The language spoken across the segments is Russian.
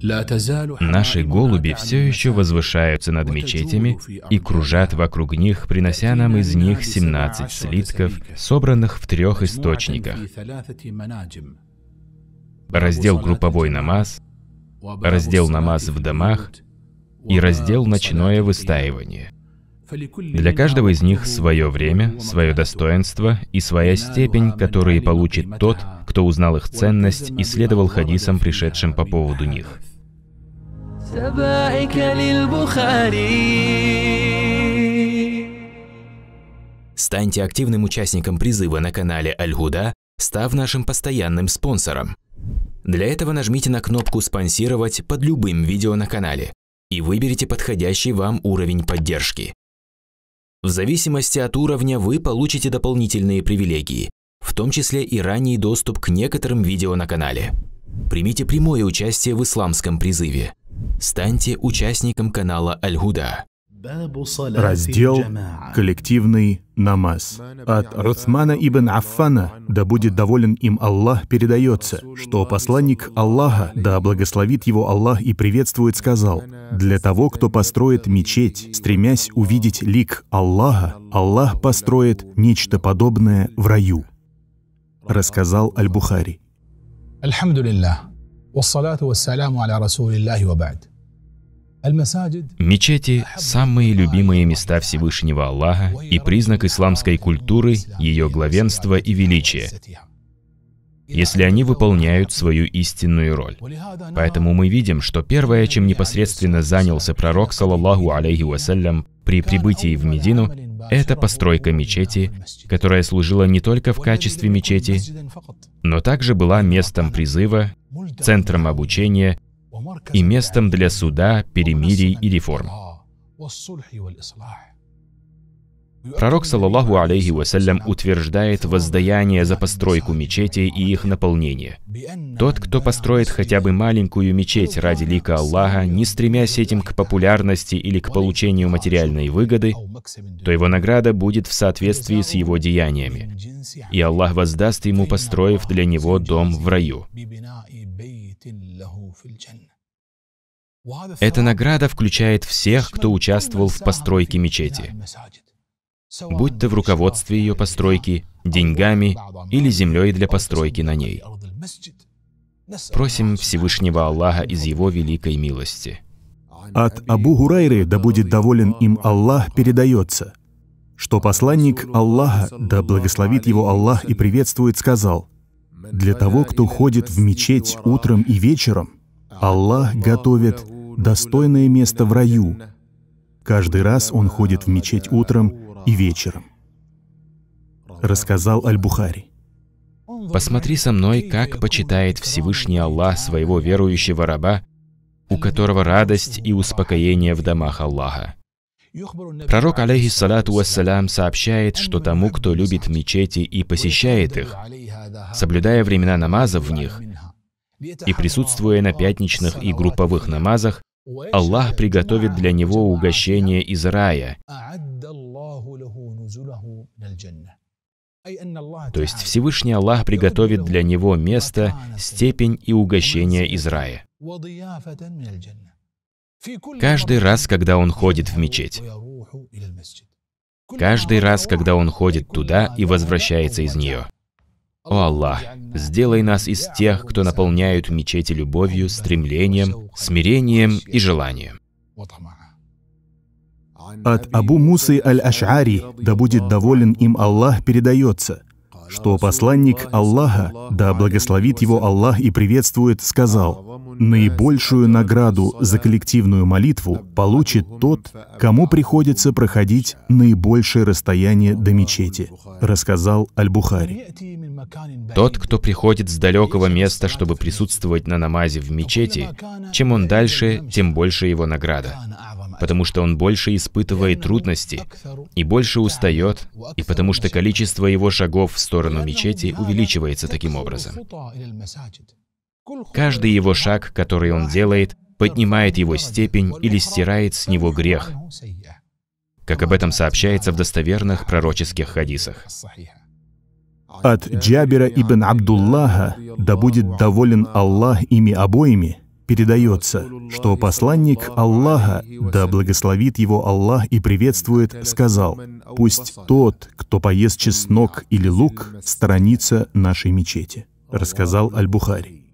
Наши голуби все еще возвышаются над мечетями и кружат вокруг них, принося нам из них 17 слитков, собранных в трех источниках. Раздел «Групповой намаз», раздел «Намаз в домах» и раздел «Ночное выстаивание». Для каждого из них свое время, свое достоинство и своя степень, которые получит тот, кто узнал их ценность и следовал хадисам, пришедшим по поводу них. سبائك للبخاري Станьте активным участником призыва на канале Аль-Гуда, став нашим постоянным спонсором. Для этого нажмите на кнопку «Спонсировать» под любым видео на канале и выберите подходящий вам уровень поддержки. В зависимости от уровня вы получите дополнительные привилегии, в том числе и ранний доступ к некоторым видео на канале. Примите прямое участие в исламском призыве. Станьте участником канала Аль-Гуда. Раздел «Коллективный намаз». От Рутмана ибн Аффана, да будет доволен им Аллах, передается, что посланник Аллаха, да благословит его Аллах и приветствует, сказал, «Для того, кто построит мечеть, стремясь увидеть лик Аллаха, Аллах построит нечто подобное в раю», рассказал Аль-Бухари. аль Мечети – самые любимые места Всевышнего Аллаха и признак исламской культуры, ее главенства и величия, если они выполняют свою истинную роль. Поэтому мы видим, что первое, чем непосредственно занялся пророк, салаллаху алейхи вассалям, при прибытии в Медину, это постройка мечети, которая служила не только в качестве мечети, но также была местом призыва центром обучения и местом для суда, перемирий и реформ. Пророк, саллаллаху алейхи вассалям, утверждает воздаяние за постройку мечети и их наполнение. Тот, кто построит хотя бы маленькую мечеть ради лика Аллаха, не стремясь этим к популярности или к получению материальной выгоды, то его награда будет в соответствии с его деяниями, и Аллах воздаст ему, построив для него дом в раю. Эта награда включает всех, кто участвовал в постройке мечети. Um, будь то в руководстве ее постройки, деньгами или землей для постройки на ней. Просим Всевышнего Аллаха из Его великой милости. От Абу Гурайры, да будет доволен им Аллах, передается, что посланник Аллаха, да благословит его Аллах и приветствует, сказал, «Для того, кто ходит в мечеть утром и вечером, Аллах готовит достойное место в раю. Каждый раз он ходит в мечеть утром и вечером. Рассказал Аль-Бухари. Посмотри со мной, как почитает Всевышний Аллах своего верующего раба, у которого радость и успокоение в домах Аллаха. Пророк, алейхиссалату вассалям, сообщает, что тому, кто любит мечети и посещает их, соблюдая времена намазов в них и присутствуя на пятничных и групповых намазах, Аллах приготовит для него угощение из рая, то есть Всевышний Аллах приготовит для него место, степень и угощение из рая. Каждый раз, когда он ходит в мечеть. Каждый раз, когда он ходит туда и возвращается из нее. О Аллах, сделай нас из тех, кто наполняют мечети любовью, стремлением, смирением и желанием. От Абу Мусы Аль-Аш'ари, да будет доволен им Аллах, передается, что посланник Аллаха, да благословит его Аллах и приветствует, сказал, «Наибольшую награду за коллективную молитву получит тот, кому приходится проходить наибольшее расстояние до мечети», рассказал Аль-Бухари. Тот, кто приходит с далекого места, чтобы присутствовать на намазе в мечети, чем он дальше, тем больше его награда потому что он больше испытывает трудности и больше устает, и потому что количество его шагов в сторону мечети увеличивается таким образом. Каждый его шаг, который он делает, поднимает его степень или стирает с него грех, как об этом сообщается в достоверных пророческих хадисах. От Джабира ибн Абдуллаха, да будет доволен Аллах ими обоими, передается, что посланник Аллаха, да благословит его Аллах и приветствует, сказал, «Пусть тот, кто поест чеснок или лук, сторонится нашей мечети», рассказал Аль-Бухари.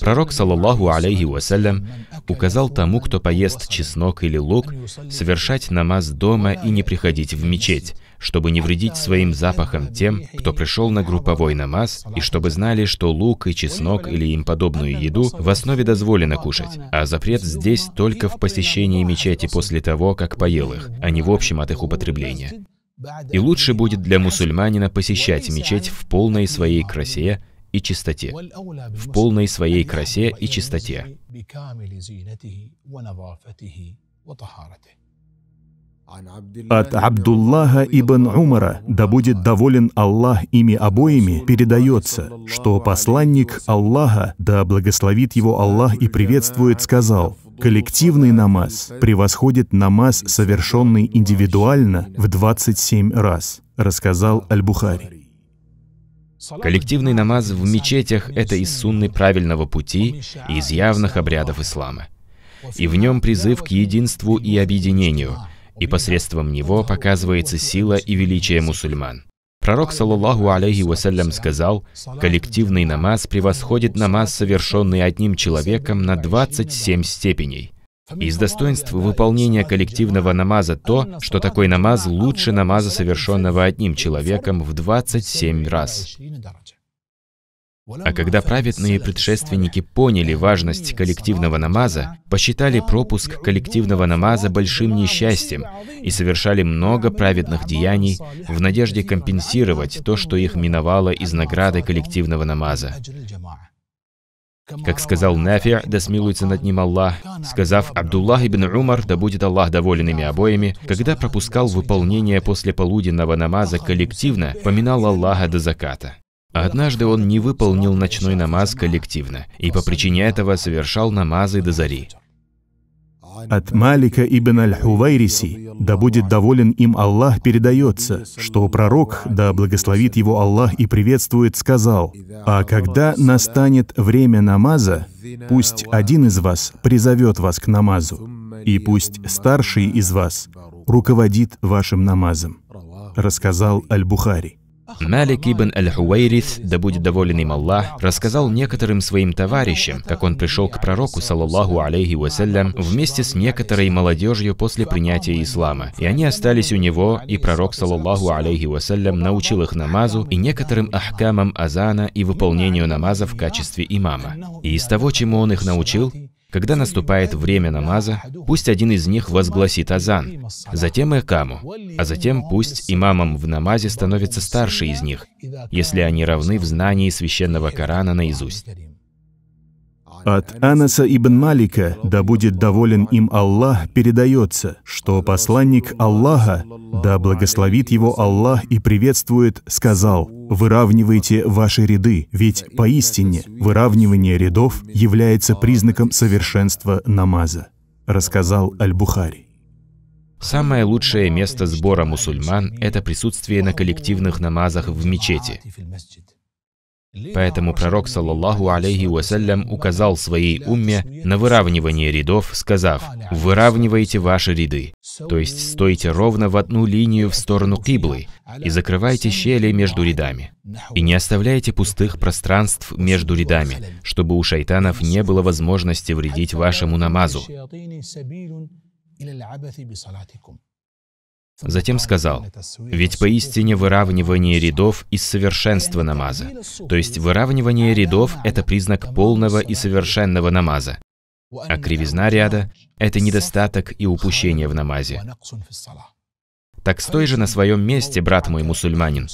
Пророк, саллаллаху алейхи вассалям, указал тому, кто поест чеснок или лук, совершать намаз дома и не приходить в мечеть, чтобы не вредить своим запахом тем, кто пришел на групповой намаз, и чтобы знали, что лук и чеснок или им подобную еду в основе дозволено кушать, а запрет здесь только в посещении мечети после того, как поел их, а не в общем от их употребления. И лучше будет для мусульманина посещать мечеть в полной своей красе и чистоте, в полной своей красе и чистоте. От Абдуллаха ибн Умара, да будет доволен Аллах ими обоими, передается, что посланник Аллаха, да благословит его Аллах и приветствует, сказал, «Коллективный намаз превосходит намаз, совершенный индивидуально, в 27 раз», рассказал Аль-Бухари. Коллективный намаз в мечетях – это из сунны правильного пути и из явных обрядов ислама. И в нем призыв к единству и объединению, и посредством него показывается сила и величие мусульман. Пророк, саллаллаху алейхи вассалям, сказал, «Коллективный намаз превосходит намаз, совершенный одним человеком, на 27 степеней». Из достоинств выполнения коллективного намаза то, что такой намаз лучше намаза, совершенного одним человеком в 27 раз. А когда праведные предшественники поняли важность коллективного намаза, посчитали пропуск коллективного намаза большим несчастьем и совершали много праведных деяний в надежде компенсировать то, что их миновало из награды коллективного намаза. Как сказал Нафи, да смилуется над ним Аллах, сказав Абдуллах ибн Умар, да будет Аллах доволен ими обоими, когда пропускал выполнение после полуденного намаза коллективно, поминал Аллаха до заката. Однажды он не выполнил ночной намаз коллективно и по причине этого совершал намазы до зари. От Малика ибн Аль-Хувайриси, да будет доволен им Аллах, передается, что пророк, да благословит его Аллах и приветствует, сказал, «А когда настанет время намаза, пусть один из вас призовет вас к намазу, и пусть старший из вас руководит вашим намазом», рассказал Аль-Бухари. Малик ибн Аль-Хувейрис, да будет доволен им Аллах, рассказал некоторым своим товарищам, как он пришел к пророку, саллаллаху алейхи вассалям, вместе с некоторой молодежью после принятия ислама. И они остались у него, и пророк, саллаллаху алейхи вассалям, научил их намазу и некоторым ахкамам азана и выполнению намаза в качестве имама. И из того, чему он их научил, когда наступает время намаза, пусть один из них возгласит азан, затем экаму, а затем пусть имамом в намазе становится старший из них, если они равны в знании священного Корана наизусть. От Анаса ибн Малика, да будет доволен им Аллах, передается, что посланник Аллаха, да благословит его Аллах и приветствует, сказал, «Выравнивайте ваши ряды, ведь поистине выравнивание рядов является признаком совершенства намаза», рассказал Аль-Бухари. Самое лучшее место сбора мусульман – это присутствие на коллективных намазах в мечети. Поэтому пророк, саллаллаху алейхи вассалям, указал своей умме на выравнивание рядов, сказав, «Выравнивайте ваши ряды», то есть стойте ровно в одну линию в сторону киблы и закрывайте щели между рядами. И не оставляйте пустых пространств между рядами, чтобы у шайтанов не было возможности вредить вашему намазу. Затем сказал, «Ведь поистине выравнивание рядов из совершенства намаза». То есть выравнивание рядов – это признак полного и совершенного намаза. А кривизна ряда – это недостаток и упущение в намазе. Так стой же на своем месте, брат мой мусульманин.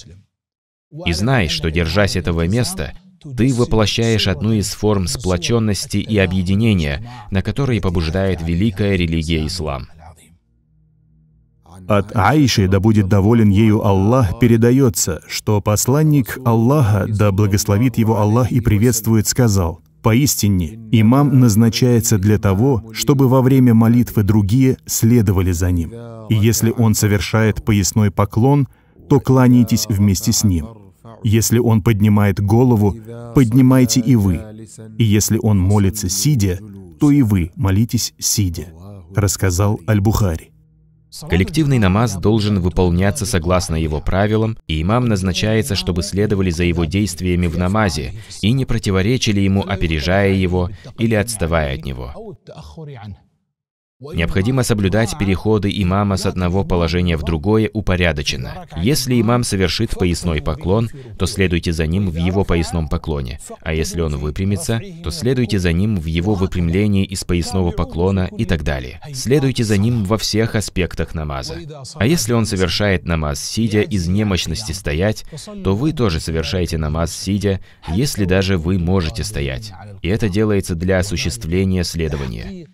И знай, что, держась этого места, ты воплощаешь одну из форм сплоченности и объединения, на которые побуждает великая религия ислам. От Аиши, да будет доволен ею Аллах, передается, что посланник Аллаха, да благословит его Аллах и приветствует, сказал, «Поистине, имам назначается для того, чтобы во время молитвы другие следовали за ним. И если он совершает поясной поклон, то кланяйтесь вместе с ним. Если он поднимает голову, поднимайте и вы. И если он молится сидя, то и вы молитесь сидя», — рассказал Аль-Бухари. Коллективный намаз должен выполняться согласно его правилам, и имам назначается, чтобы следовали за его действиями в намазе и не противоречили ему, опережая его или отставая от него. Необходимо соблюдать переходы имама с одного положения в другое упорядоченно. Если имам совершит поясной поклон, то следуйте за ним в его поясном поклоне, а если он выпрямится, то следуйте за ним в его выпрямлении из поясного поклона и так далее. Следуйте за ним во всех аспектах намаза. А если он совершает намаз сидя из немощности стоять, то вы тоже совершаете намаз сидя, если даже вы можете стоять. И это делается для осуществления следования.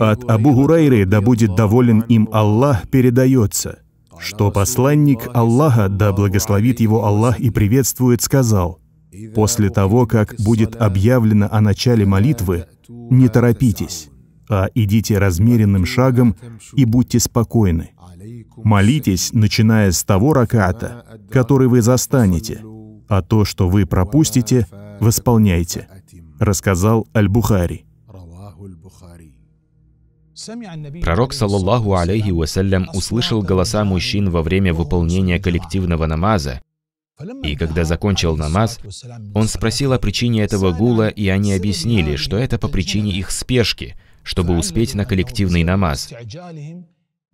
От Абу Гурайры, да будет доволен им Аллах, передается, что посланник Аллаха, да благословит его Аллах и приветствует, сказал, «После того, как будет объявлено о начале молитвы, не торопитесь, а идите размеренным шагом и будьте спокойны. Молитесь, начиная с того раката, который вы застанете, а то, что вы пропустите, восполняйте» рассказал Аль-Бухари. Пророк, саллаллаху алейхи вассалям, услышал голоса мужчин во время выполнения коллективного намаза, и когда закончил намаз, он спросил о причине этого гула, и они объяснили, что это по причине их спешки, чтобы успеть на коллективный намаз.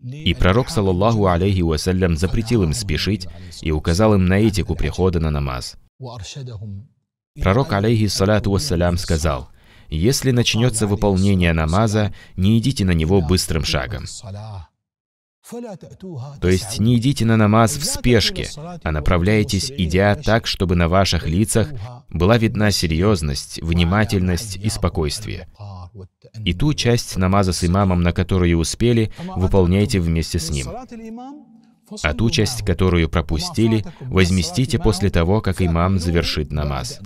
И пророк, саллаллаху алейхи вассалям, запретил им спешить и указал им на этику прихода на намаз. Пророк, алейхиссалату вассалям, сказал, «Если начнется выполнение намаза, не идите на него быстрым шагом». То есть не идите на намаз в спешке, а направляйтесь, идя так, чтобы на ваших лицах была видна серьезность, внимательность и спокойствие. И ту часть намаза с имамом, на которую успели, выполняйте вместе с ним а ту часть, которую пропустили, возместите после того, как имам завершит намаз.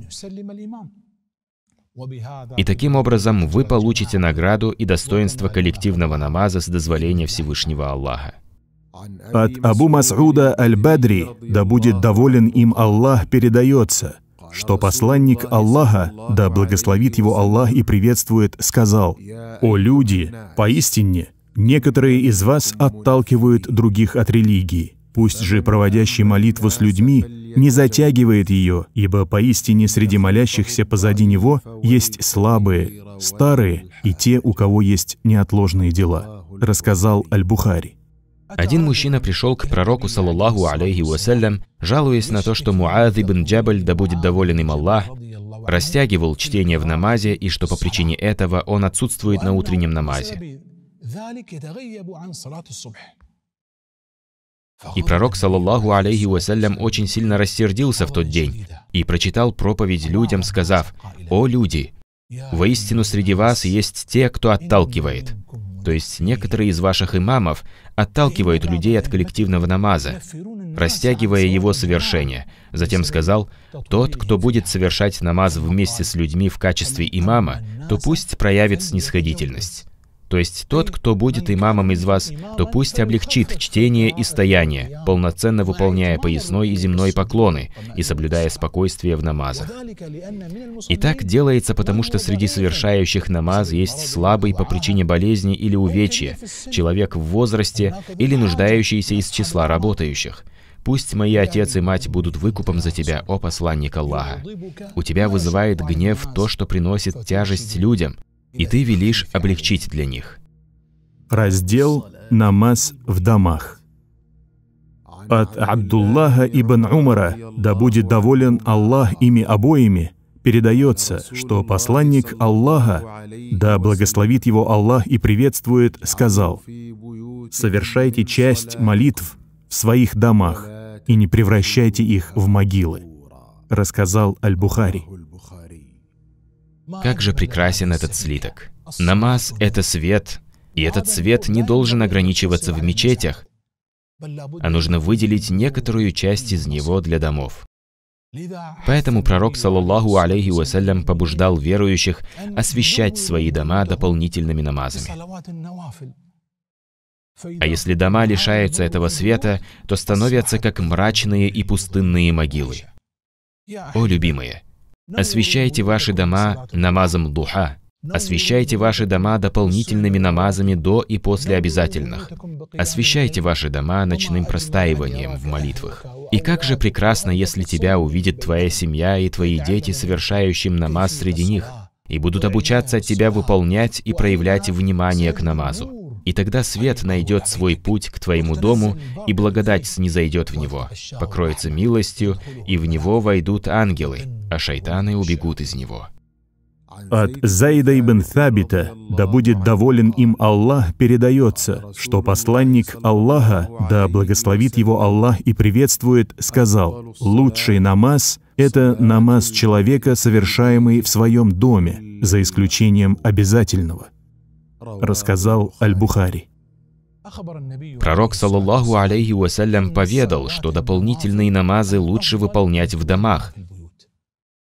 И таким образом вы получите награду и достоинство коллективного намаза с дозволения Всевышнего Аллаха. От Абу Масуда Аль-Бадри, да будет доволен им Аллах, передается, что посланник Аллаха, да благословит его Аллах и приветствует, сказал, «О люди, поистине, Некоторые из вас отталкивают других от религии. Пусть же проводящий молитву с людьми не затягивает ее, ибо поистине среди молящихся позади него есть слабые, старые и те, у кого есть неотложные дела, рассказал Аль-Бухари. Один мужчина пришел к пророку, саллаллаху алейхи вассалям, жалуясь на то, что Муаз ибн Джабль, да будет доволен им Аллах, растягивал чтение в намазе и что по причине этого он отсутствует на утреннем намазе. И пророк, саллаллаху алейхи вассалям, очень сильно рассердился в тот день и прочитал проповедь людям, сказав, «О люди, воистину среди вас есть те, кто отталкивает». То есть некоторые из ваших имамов отталкивают людей от коллективного намаза, растягивая его совершение. Затем сказал, «Тот, кто будет совершать намаз вместе с людьми в качестве имама, то пусть проявит снисходительность». То есть тот, кто будет имамом из вас, то пусть облегчит чтение и стояние, полноценно выполняя поясной и земной поклоны и соблюдая спокойствие в намазах. И так делается, потому что среди совершающих намаз есть слабый по причине болезни или увечья, человек в возрасте или нуждающийся из числа работающих. Пусть мои отец и мать будут выкупом за тебя, о посланник Аллаха. У тебя вызывает гнев то, что приносит тяжесть людям, и ты велишь облегчить для них. Раздел «Намаз в домах» от Абдуллаха ибн Умара, да будет доволен Аллах ими обоими, передается, что посланник Аллаха, да благословит его Аллах и приветствует, сказал, «Совершайте часть молитв в своих домах и не превращайте их в могилы», рассказал Аль-Бухари. Как же прекрасен этот слиток. Намаз – это свет, и этот свет не должен ограничиваться в мечетях, а нужно выделить некоторую часть из него для домов. Поэтому пророк, саллаллаху алейхи вассалям, побуждал верующих освещать свои дома дополнительными намазами. А если дома лишаются этого света, то становятся как мрачные и пустынные могилы. О, любимые, Освещайте ваши дома намазом духа. Освещайте ваши дома дополнительными намазами до и после обязательных. Освещайте ваши дома ночным простаиванием в молитвах. И как же прекрасно, если тебя увидит твоя семья и твои дети, совершающим намаз среди них, и будут обучаться от тебя выполнять и проявлять внимание к намазу. И тогда свет найдет свой путь к твоему дому, и благодать снизойдет в него, покроется милостью, и в него войдут ангелы, а шайтаны убегут из него». От Зайда ибн Фабита, да будет доволен им Аллах, передается, что посланник Аллаха, да благословит его Аллах и приветствует, сказал, «Лучший намаз — это намаз человека, совершаемый в своем доме, за исключением обязательного» рассказал Аль-Бухари. Пророк, саллаллаху алейхи вассалям, поведал, что дополнительные намазы лучше выполнять в домах.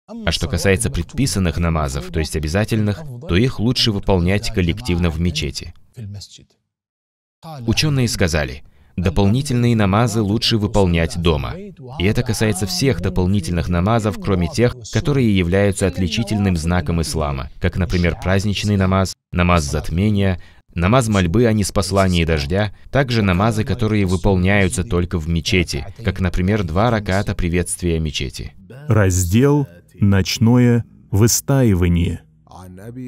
А что касается предписанных намазов, то есть обязательных, то их лучше выполнять коллективно в мечети. Ученые сказали – Дополнительные намазы лучше выполнять дома. И это касается всех дополнительных намазов, кроме тех, которые являются отличительным знаком ислама, как, например, праздничный намаз, намаз затмения, намаз мольбы о неспослании дождя, также намазы, которые выполняются только в мечети, как, например, два раката приветствия мечети. Раздел «Ночное выстаивание»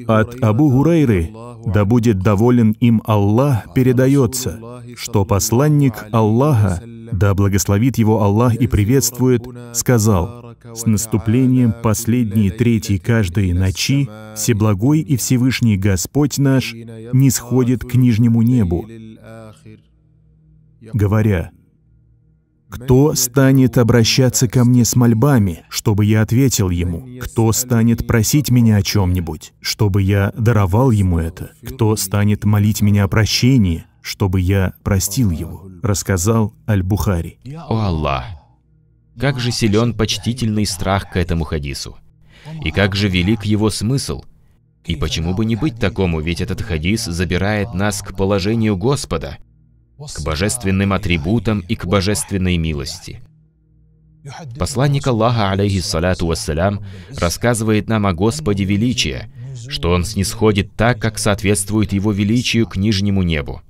От Абу Гурейры, да будет доволен им Аллах, передается, что посланник Аллаха, да благословит его Аллах и приветствует, сказал, «С наступлением последней третьей каждой ночи Всеблагой и Всевышний Господь наш не сходит к нижнему небу, говоря, кто станет обращаться ко мне с мольбами, чтобы я ответил ему? Кто станет просить меня о чем-нибудь, чтобы я даровал ему это? Кто станет молить меня о прощении, чтобы я простил его? Рассказал Аль-Бухари. О Аллах! Как же силен почтительный страх к этому хадису! И как же велик его смысл! И почему бы не быть такому, ведь этот хадис забирает нас к положению Господа, к божественным атрибутам и к божественной милости. Посланник Аллаха, алейхиссалату вассалям, рассказывает нам о Господе величия, что Он снисходит так, как соответствует Его величию к нижнему небу.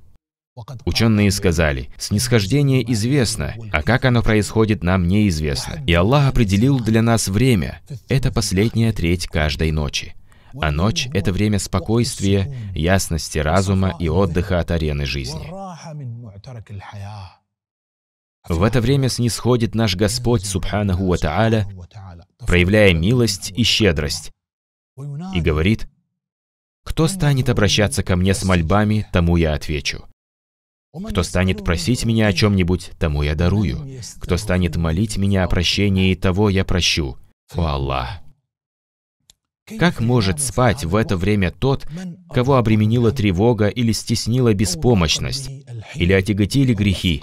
Ученые сказали, снисхождение известно, а как оно происходит, нам неизвестно. И Аллах определил для нас время. Это последняя треть каждой ночи. А ночь – это время спокойствия, ясности разума и отдыха от арены жизни. В это время снисходит наш Господь, Субханаху Ва проявляя милость и щедрость, и говорит, «Кто станет обращаться ко мне с мольбами, тому я отвечу. Кто станет просить меня о чем-нибудь, тому я дарую. Кто станет молить меня о прощении, того я прощу. О Аллах! Как может спать в это время тот, кого обременила тревога или стеснила беспомощность, или отяготили грехи?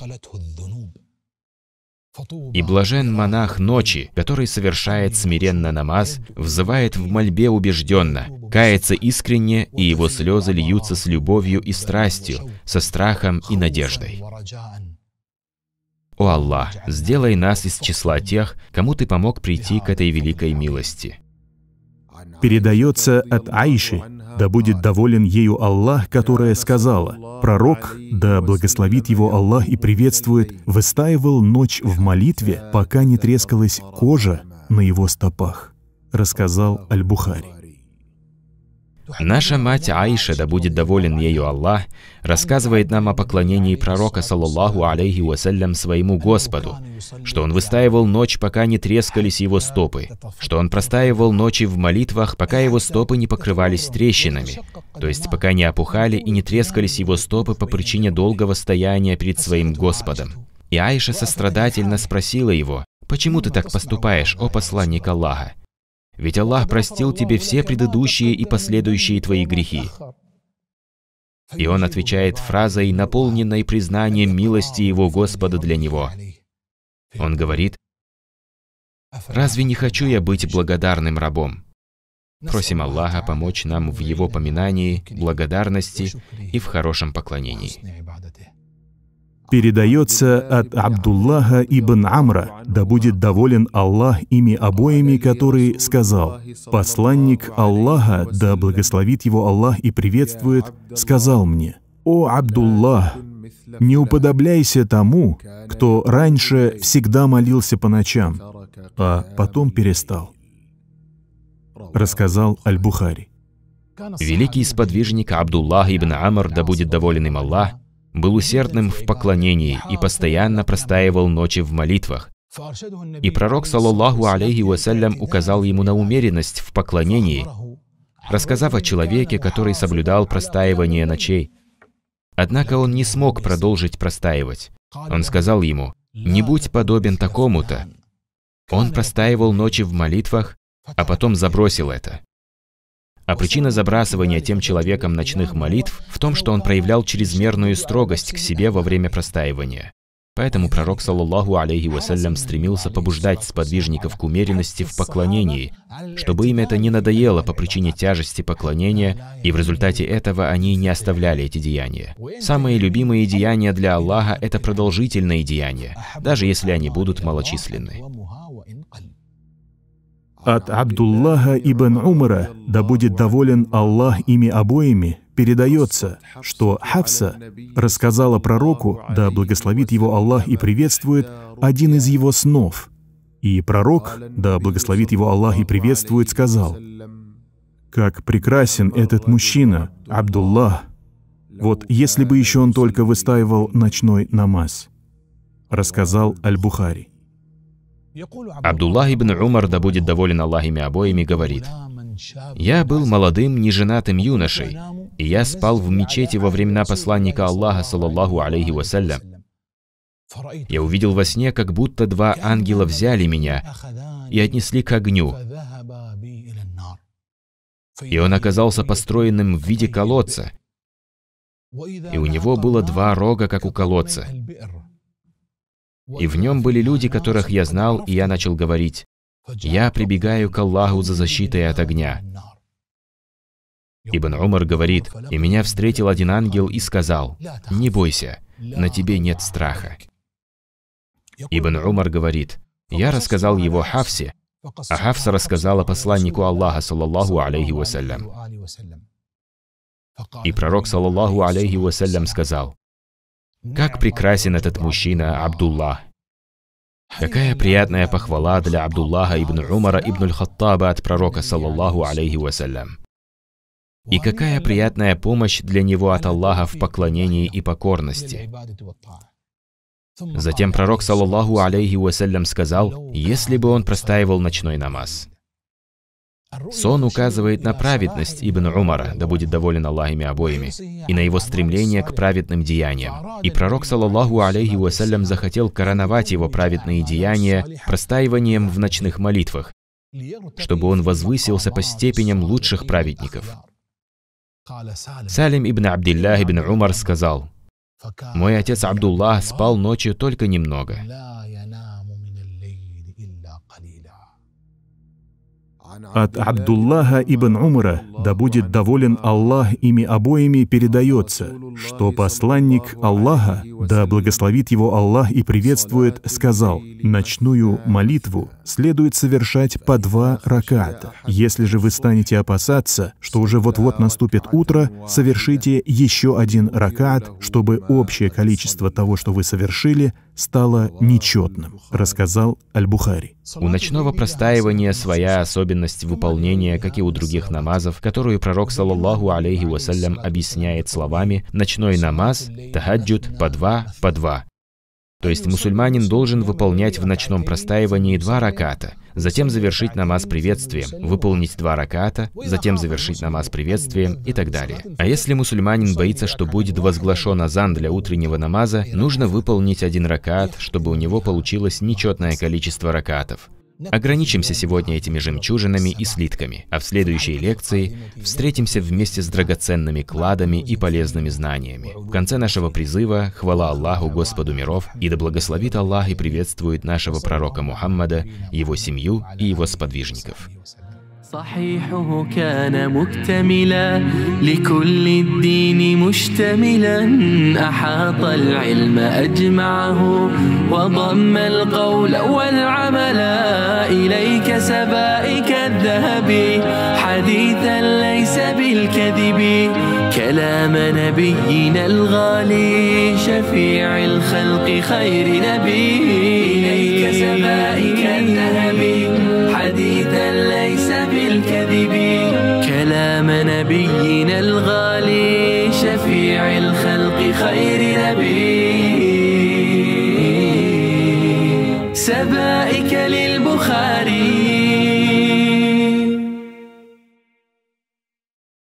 И блажен монах ночи, который совершает смиренно намаз, взывает в мольбе убежденно, кается искренне, и его слезы льются с любовью и страстью, со страхом и надеждой. О Аллах, сделай нас из числа тех, кому Ты помог прийти к этой великой милости передается от Аиши, да будет доволен ею Аллах, которая сказала, пророк, да благословит его Аллах и приветствует, выстаивал ночь в молитве, пока не трескалась кожа на его стопах, рассказал Аль-Бухари. Наша мать Аиша, да будет доволен ею Аллах, рассказывает нам о поклонении пророка, саллаллаху алейхи вассалям, своему Господу, что он выстаивал ночь, пока не трескались его стопы, что он простаивал ночи в молитвах, пока его стопы не покрывались трещинами, то есть пока не опухали и не трескались его стопы по причине долгого стояния перед своим Господом. И Аиша сострадательно спросила его, «Почему ты так поступаешь, о посланник Аллаха?» Ведь Аллах простил тебе все предыдущие и последующие твои грехи. И он отвечает фразой, наполненной признанием милости его Господа для него. Он говорит, «Разве не хочу я быть благодарным рабом?» Просим Аллаха помочь нам в его поминании, благодарности и в хорошем поклонении передается от Абдуллаха ибн Амра, да будет доволен Аллах ими обоими, который сказал, «Посланник Аллаха, да благословит его Аллах и приветствует, сказал мне, «О Абдуллах, не уподобляйся тому, кто раньше всегда молился по ночам, а потом перестал», рассказал Аль-Бухари. Великий сподвижник Абдуллах ибн Амар, да будет доволен им Аллах, был усердным в поклонении и постоянно простаивал ночи в молитвах. И пророк, саллаллаху алейхи вассалям, указал ему на умеренность в поклонении, рассказав о человеке, который соблюдал простаивание ночей. Однако он не смог продолжить простаивать. Он сказал ему, «Не будь подобен такому-то». Он простаивал ночи в молитвах, а потом забросил это. А причина забрасывания тем человеком ночных молитв в том, что он проявлял чрезмерную строгость к себе во время простаивания. Поэтому пророк, саллаллаху алейхи вассалям, стремился побуждать сподвижников к умеренности в поклонении, чтобы им это не надоело по причине тяжести поклонения, и в результате этого они не оставляли эти деяния. Самые любимые деяния для Аллаха – это продолжительные деяния, даже если они будут малочисленны от Абдуллаха ибн Умара, да будет доволен Аллах ими обоими, передается, что Хавса рассказала пророку, да благословит его Аллах и приветствует, один из его снов. И пророк, да благословит его Аллах и приветствует, сказал, «Как прекрасен этот мужчина, Абдуллах! Вот если бы еще он только выстаивал ночной намаз», — рассказал Аль-Бухари. Абдуллах ибн Умар, да будет доволен Аллах обоими, говорит, «Я был молодым, неженатым юношей, и я спал в мечети во времена посланника Аллаха, саллаллаху алейхи вассалям. Я увидел во сне, как будто два ангела взяли меня и отнесли к огню. И он оказался построенным в виде колодца, и у него было два рога, как у колодца. И в нем были люди, которых я знал, и я начал говорить, «Я прибегаю к Аллаху за защитой от огня». Ибн Умар говорит, «И меня встретил один ангел и сказал, «Не бойся, на тебе нет страха». Ибн Умар говорит, «Я рассказал его Хафсе, а Хафса рассказала посланнику Аллаха, саллаллаху алейхи вассалям». И пророк, саллаллаху алейхи вассалям, сказал, как прекрасен этот мужчина Абдулла. Какая приятная похвала для Абдуллаха ибн Умара ибн Хаттаба от пророка, саллаллаху алейхи вассалям. И какая приятная помощь для него от Аллаха в поклонении и покорности. Затем пророк, саллаллаху алейхи вассалям, сказал, если бы он простаивал ночной намаз. Сон указывает на праведность Ибн Умара, да будет доволен Аллах ими обоими, и на его стремление к праведным деяниям. И пророк, саллаллаху алейхи вассалям, захотел короновать его праведные деяния простаиванием в ночных молитвах, чтобы он возвысился по степеням лучших праведников. Салим ибн Абдиллах ибн Умар сказал, «Мой отец Абдуллах спал ночью только немного. От Абдуллаха ибн Умара, да будет доволен Аллах ими обоими, передается, что посланник Аллаха, да благословит его Аллах и приветствует, сказал, «Ночную молитву следует совершать по два раката. Если же вы станете опасаться, что уже вот-вот наступит утро, совершите еще один ракат, чтобы общее количество того, что вы совершили, стало нечетным, рассказал Аль-Бухари. У ночного простаивания своя особенность выполнения, как и у других намазов, которую пророк, саллаллаху алейхи вассалям, объясняет словами «ночной намаз», «тахаджуд», «по два», «по два». То есть мусульманин должен выполнять в ночном простаивании два раката – затем завершить намаз приветствием, выполнить два раката, затем завершить намаз приветствием и так далее. А если мусульманин боится, что будет возглашен азан для утреннего намаза, нужно выполнить один ракат, чтобы у него получилось нечетное количество ракатов. Ограничимся сегодня этими жемчужинами и слитками, а в следующей лекции встретимся вместе с драгоценными кладами и полезными знаниями. В конце нашего призыва «Хвала Аллаху, Господу миров» и да благословит Аллах и приветствует нашего пророка Мухаммада, его семью и его сподвижников. صحيحه كان مكتملا لكل الدين مشتملا أحاط العلم أجمعه وضم القول والعمل إليك سبائك الذهب حديثا ليس بالكذب كلام نبينا الغالي شفيع الخلق خير نبي إليك سبائك الذهب نبينا الغالي شفيع الخلق خير نبي سبائك ل